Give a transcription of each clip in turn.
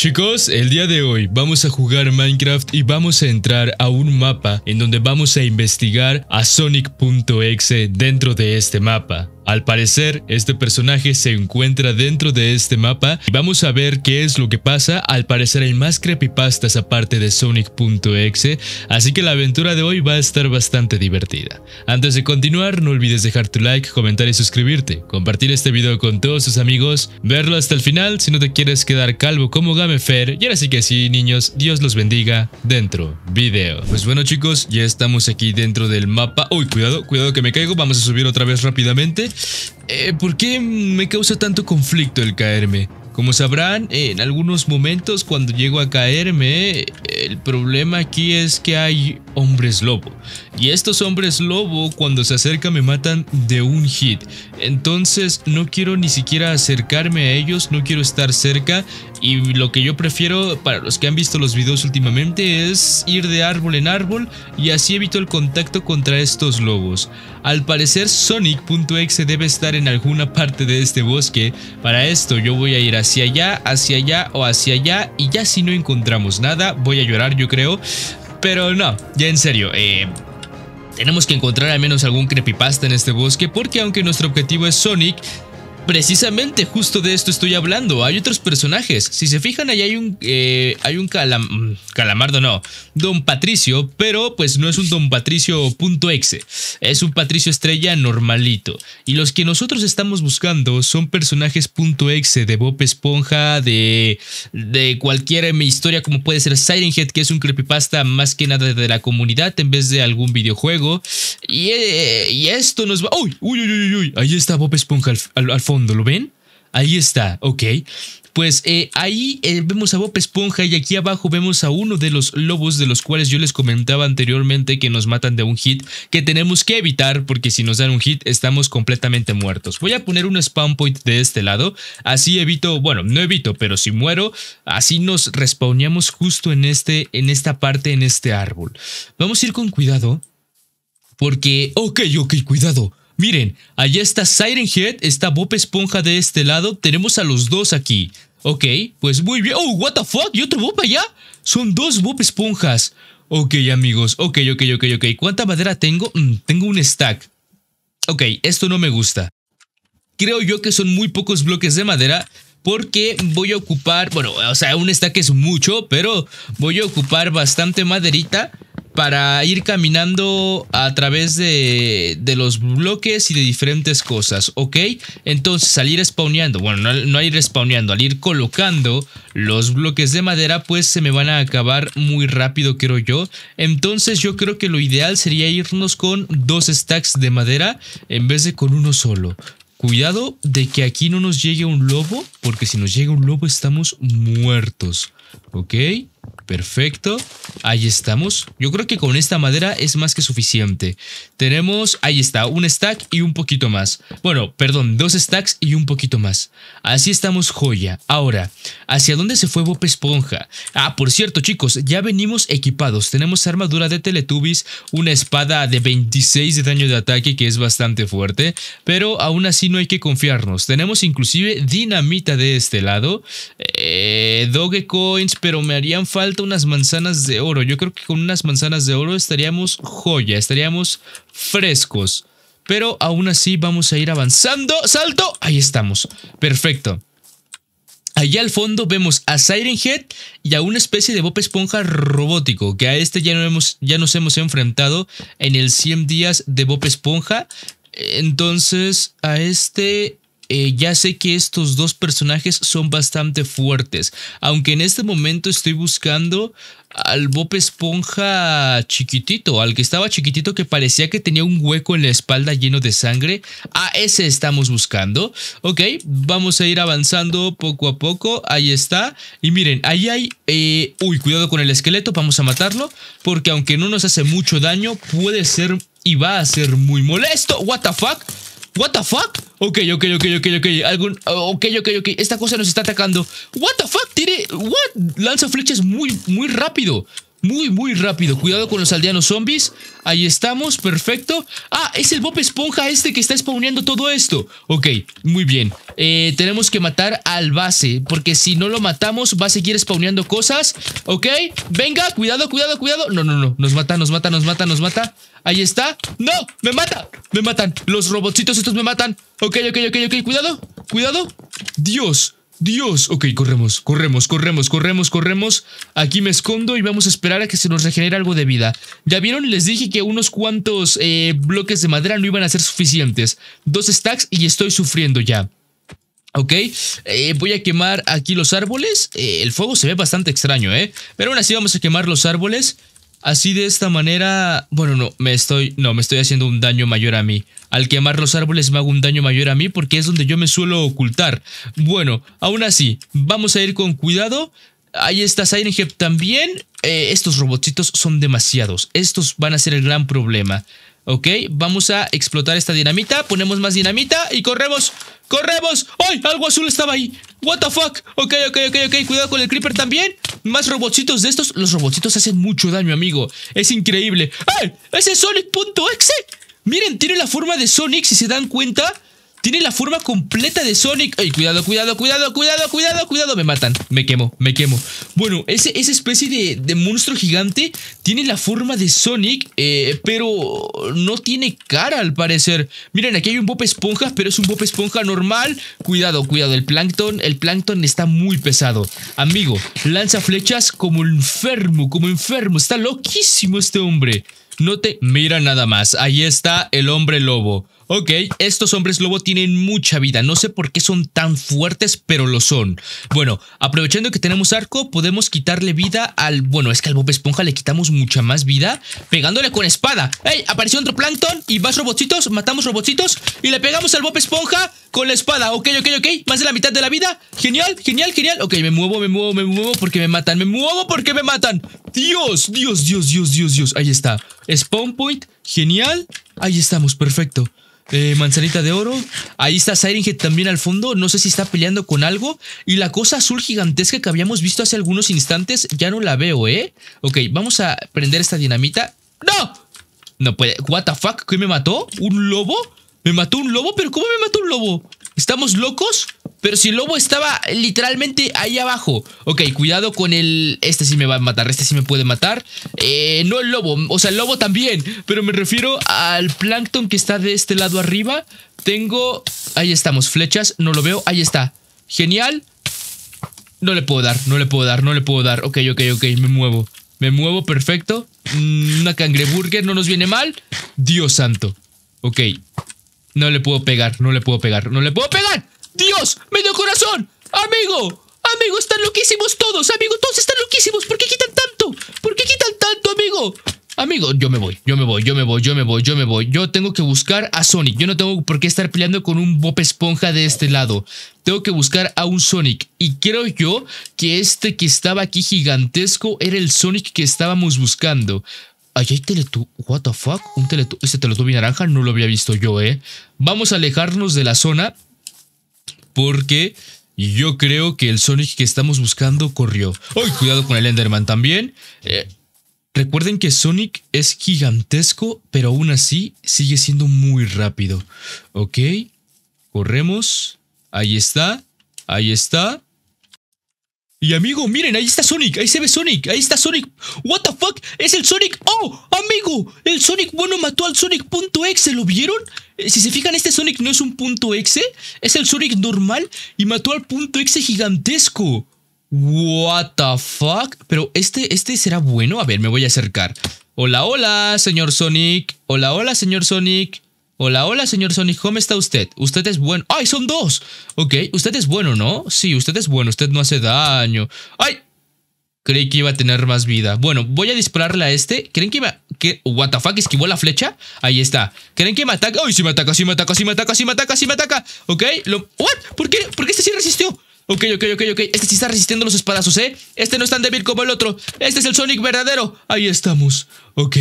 Chicos, el día de hoy vamos a jugar Minecraft y vamos a entrar a un mapa en donde vamos a investigar a Sonic.exe dentro de este mapa. Al parecer, este personaje se encuentra dentro de este mapa y vamos a ver qué es lo que pasa. Al parecer hay más creepypastas aparte de Sonic.exe, así que la aventura de hoy va a estar bastante divertida. Antes de continuar, no olvides dejar tu like, comentar y suscribirte, compartir este video con todos tus amigos, verlo hasta el final si no te quieres quedar calvo como Gamefer. Y ahora sí que sí, niños, Dios los bendiga dentro video. Pues bueno chicos, ya estamos aquí dentro del mapa. Uy, cuidado, cuidado que me caigo, vamos a subir otra vez rápidamente. Eh, ¿Por qué me causa tanto conflicto el caerme? Como sabrán, en algunos momentos cuando llego a caerme, el problema aquí es que hay hombres lobo. Y estos hombres lobo cuando se acercan me matan de un hit. Entonces no quiero ni siquiera acercarme a ellos, no quiero estar cerca y lo que yo prefiero, para los que han visto los videos últimamente, es ir de árbol en árbol y así evito el contacto contra estos lobos. Al parecer Sonic.exe debe estar en alguna parte de este bosque. Para esto yo voy a ir hacia allá, hacia allá o hacia allá y ya si no encontramos nada voy a llorar yo creo. Pero no, ya en serio, eh, tenemos que encontrar al menos algún creepypasta en este bosque porque aunque nuestro objetivo es Sonic, Precisamente justo de esto estoy hablando. Hay otros personajes. Si se fijan, ahí hay un, eh, hay un mm, calamardo, no. Don Patricio, pero pues no es un Don Patricio.exe. Es un Patricio Estrella normalito. Y los que nosotros estamos buscando son personajes de Bob Esponja, de, de cualquier eh, historia como puede ser Siren Head, que es un creepypasta más que nada de la comunidad en vez de algún videojuego. Y, eh, esto nos va... ¡Uy! ¡Uy, uy, uy, Ahí está Bob Esponja al fondo. ¿lo ven? Ahí está, ok. Pues eh, ahí eh, vemos a Bob Esponja y aquí abajo vemos a uno de los lobos de los cuales yo les comentaba anteriormente que nos matan de un hit que tenemos que evitar porque si nos dan un hit estamos completamente muertos. Voy a poner un spawn point de este lado, así evito, bueno, no evito, pero si muero, así nos respawneamos justo en, este, en esta parte, en este árbol. Vamos a ir con cuidado porque, ok, ok, cuidado. Miren, allá está Siren Head, está Bob Esponja de este lado, tenemos a los dos aquí. Ok, pues muy bien. Oh, what the fuck, y otro Bob allá. Son dos Bob Esponjas. Ok, amigos, ok, ok, ok, ok. ¿Cuánta madera tengo? Mm, tengo un stack. Ok, esto no me gusta. Creo yo que son muy pocos bloques de madera porque voy a ocupar, bueno, o sea, un stack es mucho, pero voy a ocupar bastante maderita para ir caminando a través de, los bloques y de diferentes cosas, ¿ok? Entonces al ir spawneando, bueno, no, no, al ir spawneando, al ir colocando los bloques de madera, pues se me van a acabar muy rápido, creo yo. Entonces yo creo que lo ideal sería irnos con dos stacks de madera en vez de con uno solo. Cuidado de que aquí no nos llegue un lobo, porque si nos llega un lobo estamos muertos, ¿ok? Perfecto. Ahí estamos. Yo creo que con esta madera es más que suficiente. Tenemos, ahí está, un stack y un poquito más. Bueno, perdón, dos stacks y un poquito más. Así estamos joya. Ahora, ¿hacia dónde se fue Bob Esponja? Ah, por cierto, chicos, ya venimos equipados. Tenemos armadura de Teletubbies, una espada de 26 de daño de ataque que es bastante fuerte, pero aún así no hay que confiarnos. Tenemos inclusive dinamita de este lado, eh, coins pero me harían falta unas manzanas de oro. Yo creo que con unas manzanas de oro estaríamos joya, estaríamos frescos. Pero aún así vamos a ir avanzando. ¡Salto! Ahí estamos. Perfecto. Allá al fondo vemos a Siren Head y a una especie de Bob Esponja robótico, que a este ya, no hemos, ya nos hemos enfrentado en el 100 días de Bob Esponja. Entonces, a este eh, ya sé que estos dos personajes son bastante fuertes, aunque en este momento estoy buscando al Bob Esponja chiquitito, al que estaba chiquitito que parecía que tenía un hueco en la espalda lleno de sangre. A ese estamos buscando. Ok, vamos a ir avanzando poco a poco. Ahí está. Y miren, ahí hay... Eh, uy, cuidado con el esqueleto, vamos a matarlo. Porque aunque no nos hace mucho daño, puede ser y va a ser muy molesto. ¿What the fuck? What the fuck? Ok, ok, ok, ok, ok. Algún, ok, ok, ok. Esta cosa nos está atacando. What the fuck? Tiene. What? Lanza flechas muy, muy rápido muy, muy rápido. Cuidado con los aldeanos zombies. Ahí estamos, perfecto. Ah, es el Bob Esponja este que está spawneando todo esto. Ok, muy bien. Eh, tenemos que matar al base, porque si no lo matamos va a seguir spawneando cosas. Ok, venga, cuidado, cuidado, cuidado. No, no, no, nos mata, nos mata, nos mata, nos mata. Ahí está. ¡No! ¡Me mata! ¡Me matan! Los robotcitos estos me matan. Ok, ok, ok, ok, cuidado, cuidado. Dios, Dios, ok, corremos, corremos, corremos, corremos, corremos. Aquí me escondo y vamos a esperar a que se nos regenere algo de vida. Ya vieron, les dije que unos cuantos eh, bloques de madera no iban a ser suficientes. Dos stacks y estoy sufriendo ya. Ok, eh, voy a quemar aquí los árboles. Eh, el fuego se ve bastante extraño, ¿eh? Pero aún así vamos a quemar los árboles. Así de esta manera, bueno, no, me estoy, no, me estoy haciendo un daño mayor a mí. Al quemar los árboles me hago un daño mayor a mí porque es donde yo me suelo ocultar. Bueno, aún así, vamos a ir con cuidado. Ahí está Head también. Eh, estos robotitos son demasiados. Estos van a ser el gran problema. Ok, vamos a explotar esta dinamita. Ponemos más dinamita y corremos. ¡Corremos! ¡Ay! Algo azul estaba ahí. ¿What the fuck? Ok, ok, ok, ok. Cuidado con el creeper también. Más robotitos de estos. Los robotitos hacen mucho daño, amigo. Es increíble. ¡Ay! ¡Ese es Sonic.exe! Miren, tiene la forma de Sonic, si se dan cuenta. Tiene la forma completa de Sonic. ¡Ay, cuidado, cuidado, cuidado, cuidado, cuidado, cuidado! Me matan. Me quemo, me quemo. Bueno, ese, esa especie de, monstruo gigante tiene la forma de Sonic, eh, pero no tiene cara al parecer. Miren, aquí hay un Bob Esponja, pero es un Bob Esponja normal. Cuidado, cuidado, el plancton, el plancton está muy pesado. Amigo, lanza flechas como enfermo, como enfermo. Está loquísimo este hombre. No te mira nada más. Ahí está el hombre lobo. Ok, estos hombres lobo tienen mucha vida. No sé por qué son tan fuertes, pero lo son. Bueno, aprovechando que tenemos arco, podemos quitarle vida al... Bueno, es que al Bob Esponja le quitamos mucha más vida pegándole con espada. ¡Ey! Apareció otro Plankton y vas robotitos matamos robotitos y le pegamos al Bob Esponja con la espada. Ok, ok, ok. Más de la mitad de la vida. Genial, genial, genial. Ok, me muevo, me muevo, me muevo porque me matan. Me muevo porque me matan. Dios, Dios, Dios, Dios, Dios, Dios. Ahí está. Spawn point. Genial. Ahí estamos, perfecto eh, Manzanita de Oro. Ahí está Sirenhead también al fondo. No sé si está peleando con algo. Y la cosa azul gigantesca que habíamos visto hace algunos instantes, ya no la veo, ¿eh? Ok, vamos a prender esta dinamita. ¡No! No puede. ¿What the fuck? ¿Qué me mató? ¿Un lobo? ¿Me mató un lobo? ¿Pero cómo me mató un lobo? ¿Estamos locos? Pero si el Lobo estaba literalmente ahí abajo. Ok, cuidado con el... Este sí me va a matar, este sí me puede matar. Eh, no el Lobo, o sea, el Lobo también. Pero me refiero al plancton que está de este lado arriba. Tengo... Ahí estamos, flechas, no lo veo, ahí está. Genial. No le puedo dar, no le puedo dar, no le puedo dar. Ok, ok, ok, me muevo. Me muevo, perfecto. Mm, una cangreburger no nos viene mal. Dios santo. Ok. No le puedo pegar, no le puedo pegar, no le puedo pegar. Dios, medio corazón, amigo, amigo, están loquísimos todos, amigo, todos están loquísimos, ¿por qué quitan tanto? ¿Por qué quitan tanto, amigo? Amigo, yo me voy, yo me voy, yo me voy, yo me voy, yo me voy. Yo tengo que buscar a Sonic. Yo no tengo por qué estar peleando con un Bob Esponja de este lado. Tengo que buscar a un Sonic. Y creo yo que este que estaba aquí gigantesco era el Sonic que estábamos buscando. ay, hay ¿What the fuck? ¿Un Este naranja no lo había visto yo, ¿eh? Vamos a alejarnos de la zona porque yo creo que el Sonic que estamos buscando corrió. ¡Ay, cuidado con el Enderman también! Eh, recuerden que Sonic es gigantesco, pero aún así sigue siendo muy rápido. Ok, corremos. Ahí está, ahí está. Y amigo, miren, ahí está Sonic, ahí se ve Sonic, ahí está Sonic. What the fuck? Es el Sonic. Oh, amigo, el Sonic bueno mató al Sonic.exe, ¿lo vieron? Eh, si se fijan, este Sonic no es un punto .exe, es el Sonic normal y mató al punto .exe gigantesco. What the fuck? Pero este este será bueno. A ver, me voy a acercar. Hola, hola, señor Sonic. Hola, hola, señor Sonic. Hola, hola, señor Sonic, ¿cómo está usted? Usted es bueno. ¡Ay, son dos! Ok, usted es bueno, ¿no? Sí, usted es bueno, usted no hace daño. ¡Ay! Creí que iba a tener más vida. Bueno, voy a dispararle a este. ¿Creen que iba... ¿Qué? ¿What the fuck? ¿Esquivó la flecha? Ahí está. ¿Creen que me ataca? ¡Ay, sí me ataca, sí me ataca, sí me ataca, sí me ataca, sí me ataca! ¿Ok? Lo... ¿What? ¿Por qué? ¿Por qué este sí resistió? Ok, ok, ok, ok. Este sí está resistiendo los espadazos, ¿eh? Este no es tan débil como el otro. Este es el Sonic verdadero. Ahí estamos. Ok.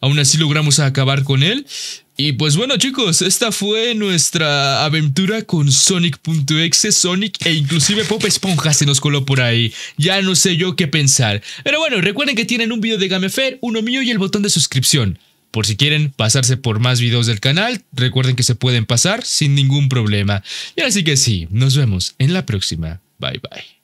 Aún así logramos acabar con él. Y pues bueno chicos, esta fue nuestra aventura con Sonic.exe, Sonic e inclusive Pop Esponja se nos coló por ahí. Ya no sé yo qué pensar. Pero bueno, recuerden que tienen un video de Fair. uno mío y el botón de suscripción. Por si quieren pasarse por más videos del canal, recuerden que se pueden pasar sin ningún problema. Y así que sí, nos vemos en la próxima. Bye bye.